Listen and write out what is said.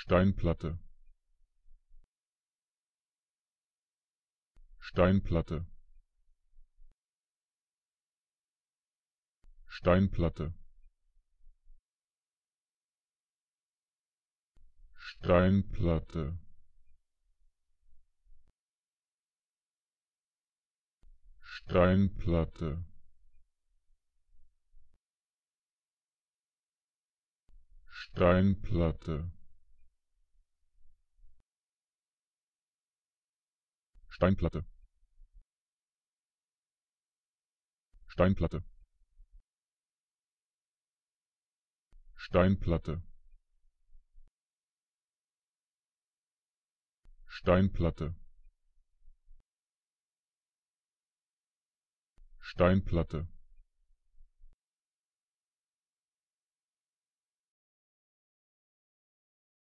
Steinplatte Steinplatte Steinplatte Steinplatte Steinplatte Steinplatte Steinplatte Steinplatte Steinplatte Steinplatte Steinplatte